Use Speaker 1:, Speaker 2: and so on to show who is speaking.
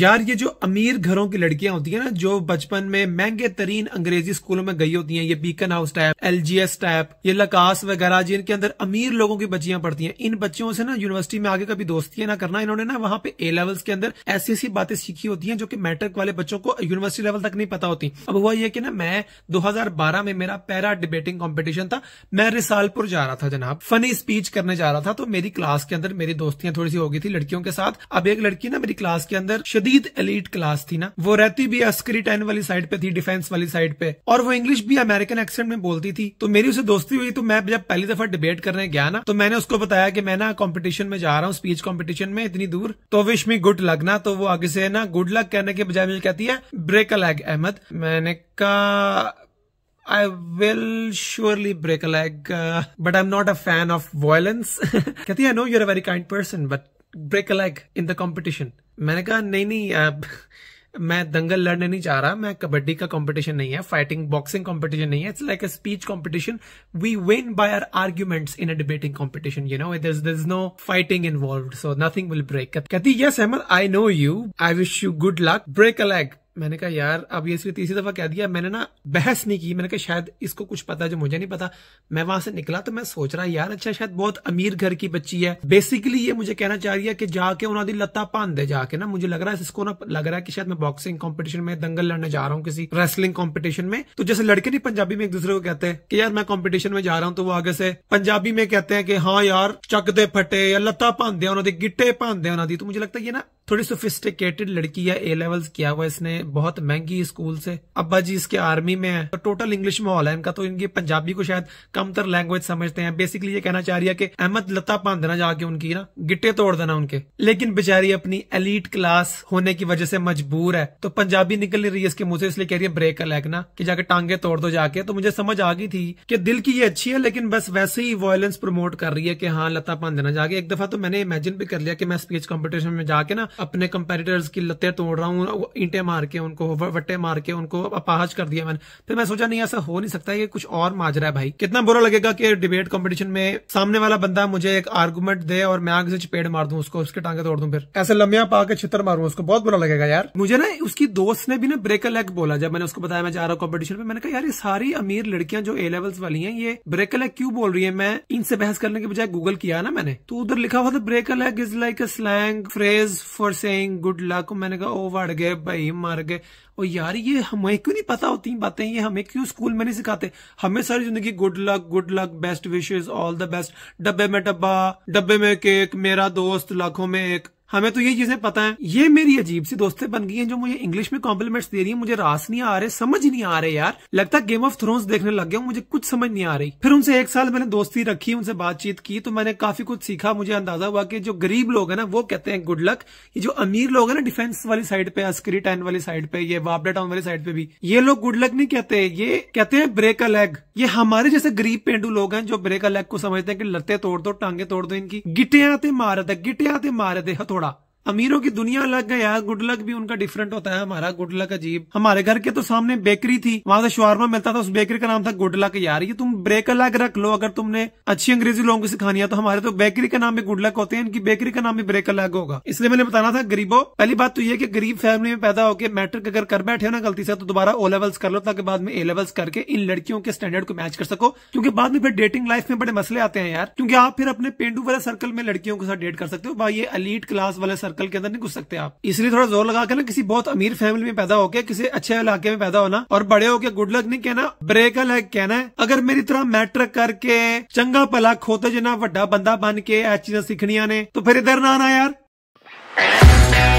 Speaker 1: यार ये जो अमीर घरों की लड़कियां होती है ना जो बचपन में महंगे तरीन अंग्रेजी स्कूलों में गई होती हैं ये Beaconhouse type LGS type ये लकास वगैरह जिनके अंदर अमीर लोगों की बच्चियां पढ़ती हैं इन बच्चों से ना यूनिवर्सिटी में आगे कभी दोस्तियां ना करना इन्होंने ना वहां पे ए लेवल्स के अंदर ऐसी ऐसी बातें सीखी होती है जो की मैट्रिक वाले बच्चों को यूनिवर्सिटी लेवल तक नहीं पता होती अब हुआ यह की ना मैं दो में, में मेरा पैरा डिबेटिंग कॉम्पिटिशन था मैं रिसालपुर जा रहा था जनाब फनी स्पीच करने जा रहा था तो मेरी क्लास के अंदर मेरी दोस्तियां थोड़ी सी होगी थी लड़कियों के साथ अब एक लड़की ना मेरी क्लास के अंदर जदीद एलिट क्लास थी ना वो रहती भी अस्करी टेन वाली साइड पे थी डिफेंस वाली साइड पे और वो इंग्लिश भी अमेरिकन एक्सेंट में बोलती थी तो मेरी उसे दोस्ती हुई तो मैं जब पहली दफा डिबेट करने गया ना तो मैंने उसको बताया कि मैं ना कॉम्पिटिशन में जा रहा हूँ स्पीच कॉम्पिटिशन में इतनी दूर तो विश मी गुड लक ना तो वो आगे से ना गुड लक कहने के बजाय मुझे कहती है ब्रेक अ लैग अहमद मैंने कहा I will surely break a leg, uh, but I'm not a fan of violence. Kathy, I know you're a very kind person, but break a leg in the competition. मैंने कहा नहीं नहीं आप, मैं दंगल लड़ने नहीं चाह रहा मैं कबड्डी का कंपटीशन नहीं है फाइटिंग बॉक्सिंग कंपटीशन नहीं है it's like a speech competition we win by our arguments in a debating competition you know this this no fighting involve so nothing will break कहती yes Ahmed I know you I wish you good luck break a leg मैंने कहा यार अब ये सिर्फ तीसरी दफा कह दिया मैंने ना बहस नहीं की मैंने कहा शायद इसको कुछ पता जो मुझे नहीं पता मैं वहां से निकला तो मैं सोच रहा यार अच्छा शायद बहुत अमीर घर की बच्ची है बेसिकली ये मुझे कहना चाह रही है कि जाके उन्होंने लत्ता पान दे जाके ना मुझे लग रहा है इसको ना लग रहा है कि शायद मैं बॉक्सिंग कॉम्पिटिशन में दंगल लड़ने जा रहा हूँ किसी रेसलिंग कॉम्पिटिशन में तो जैसे लड़के नहीं पंजाबी में एक दूसरे को कहते हैं कि यार मैं कॉम्पिटिशन में जा रहा हूँ तो वो आगे से पंजाबी में कहते हैं कि हाँ यार चक दे फटे या लत्ता पान दे उन्होंने गिट्टे पान दे उन्होंने तो मुझे लगता है ये ना थोड़ी सोफिस्टिकेटेड लड़की है ए लेवल्स किया हुआ इसने बहुत महंगी स्कूल से अब्बा जी इसके आर्मी में है तो टोटल इंग्लिश माहौल है इनका तो इनकी पंजाबी को शायद कमतर लैंग्वेज समझते हैं बेसिकली ये कहना चाह रही है कि अहमद लता पान देना जाके उनकी ना गिट्टे तोड़ देना उनके लेकिन बेचारी अपनी एलिट क्लास होने की वजह से मजबूर है तो पंजाबी निकल नहीं रही है इसके मुंह से इसलिए कह रही है ब्रेक का लैग ना जाके टांगे तोड़ दो जाके तो मुझे समझ आ गई थी कि दिल की ये अच्छी है लेकिन बस वैसे ही वॉयलेंस प्रमोट कर रही है कि हाँ लता पान देना जाके एक दफा तो मैंने इमेजिन भी कर लिया कि मैं स्पीच कॉम्पिटिशन में जाके ना अपने कंपेरिटर्स की लते तोड़ रहा हूँ ईंटे मार के उनको वट्टे मार के उनको अपाहज कर दिया मैंने फिर मैं सोचा नहीं ऐसा हो नहीं सकता ये कुछ और माजरा है भाई कितना बुरा लगेगा कि डिबेट कॉम्पिटिशन में सामने वाला बंदा मुझे एक आर्गूमेंट दे और मैं आगे से चपेट मार दू उसको उसके टांगे तोड़ दू फिर ऐसे लम्बिया पा के छित्र मारू उसको बहुत बुरा लगेगा यार मुझे ना उसकी दोस्त ने भी ना ब्रेक लेग बोला जब मैंने उसको बताया मैं जा रहा हूँ कॉम्पिटिशन में मैंने कहा यार ये सारी अमीर लड़कियां जो ए लेवल्स वाली है ये ब्रेक लेग क्यों बोल रही है मैं इनसे बहस करने के बजाय गूगल किया ना मैंने तो उधर लिखा हुआ था break leg is like a slang phrase for saying good luck मैंने कहा ओ वड़ गए भाई मर गए और यार ये हमें क्यों नहीं पता होती बातें ये हमें क्यों स्कूल में नहीं सिखाते हमें सारी जिंदगी good luck good luck best wishes all the best डब्बे में डब्बा डब्बे में केक मेरा दोस्त लाखों में एक हमें तो ये चीजें पता है ये मेरी अजीब सी दोस्तें बन गई हैं जो मुझे इंग्लिश में कॉम्प्लीमेंट्स दे रही है मुझे रास नहीं आ रहे समझ नहीं आ रहे यार लगता गेम ऑफ थ्रोन्स देखने लग गया मुझे कुछ समझ नहीं आ रही फिर उनसे एक साल मैंने दोस्ती रखी उनसे बातचीत की तो मैंने काफी कुछ सीखा मुझे अंदाजा हुआ कि जो गरीब लोग है ना वो कहते हैं गुड लक ये जो अमीर लोग है ना डिफेंस वाली साइड पे अस्करी टैन वाली साइड पे ये वापडा टाउन वाली साइड पे भी ये लोग गुड लक नहीं कहते ये कहते हैं ब्रेक अ लेग ये हमारे जैसे गरीब पेंडू लोग हैं जो ब्रेक अ लेग को समझते हैं कि लते तोड़ दो टांगे तोड़ दो इनकी गिटे आते मारे गिटे आते मारे हथोड़ अमीरों की दुनिया अलग है यार गुड लक भी उनका डिफरेंट होता है हमारा गुड लक अजीब हमारे घर के तो सामने बेकरी थी वहां से शवारमा मिलता था उस बेकरी का नाम था गुड लक यार ये तुम ब्रेक अलग रख लो अगर तुमने अच्छी अंग्रेजी लोगों को सिखानी है तो हमारे तो बेकरी का नाम भी गुड लक होते हैं इनकी बेकरी का नाम भी ब्रेक अलग होगा इसलिए मैंने बताना था गरीबों पहली बात तो ये की गरीब फैमिली में पैदा होकर मैट्रिक अगर कर बैठे हो ना गलती से तो दोबारा ओ लेवल्स कर लो ताकि बाद में ए लेवल्स करके इन लड़कियों के स्टैंडर्ड को मैच कर सको क्योंकि बाद में फिर डेटिंग लाइफ में बड़े मसले आते हैं यार क्योंकि आप फिर अपने पेंडू वाले सर्कल में लड़कियों के साथ डेट कर सकते हो भाई ये अलीट क्लास वाले सर्कल के अंदर नहीं घुस सकते आप इसलिए थोड़ा जोर लगा के ना किसी बहुत अमीर फैमिली में पैदा होकर किसी अच्छे इलाके में पैदा होना और बड़े होके गुड लक नहीं कहना ब्रेक लैग कहना है अगर मेरी तरह मैट्रिक करके चंगा भला खोते जना वा बंदा बन के ए चीजा सीखनिया ने तो फिर इधर ना आना यार